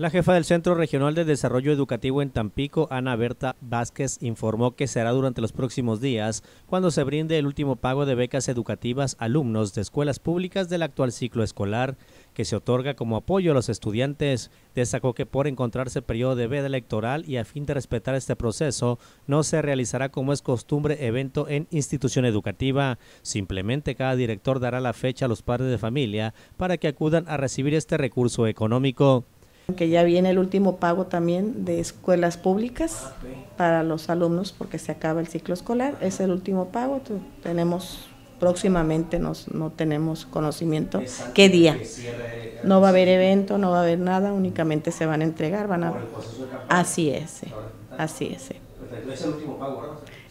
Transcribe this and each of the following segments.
La jefa del Centro Regional de Desarrollo Educativo en Tampico, Ana Berta Vázquez, informó que será durante los próximos días cuando se brinde el último pago de becas educativas a alumnos de escuelas públicas del actual ciclo escolar, que se otorga como apoyo a los estudiantes. Destacó que por encontrarse periodo de veda electoral y a fin de respetar este proceso, no se realizará como es costumbre evento en institución educativa. Simplemente cada director dará la fecha a los padres de familia para que acudan a recibir este recurso económico. Que ya viene el último pago también de escuelas públicas ah, para los alumnos porque se acaba el ciclo escolar, es el último pago, tenemos próximamente nos, no tenemos conocimiento qué día. No va a haber evento, no va a haber nada, únicamente se van a entregar, van a... Así es, así es.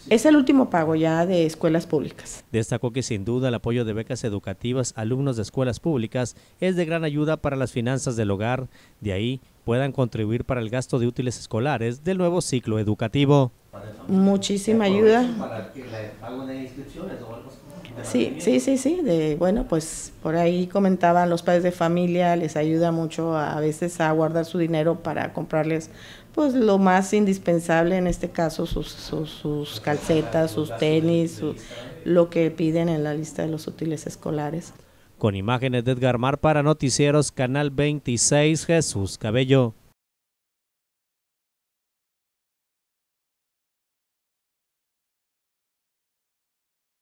Es el último pago ya de escuelas públicas. Destacó que sin duda el apoyo de becas educativas a alumnos de escuelas públicas es de gran ayuda para las finanzas del hogar, de ahí puedan contribuir para el gasto de útiles escolares del nuevo ciclo educativo muchísima ayuda. Sí, sí, sí, sí. De, bueno, pues por ahí comentaban los padres de familia, les ayuda mucho a, veces a guardar su dinero para comprarles pues lo más indispensable, en este caso sus, calcetas, sus tenis, lo que piden en la lista de los útiles escolares. Con imágenes de Edgar Mar para Noticieros, Canal 26, Jesús Cabello.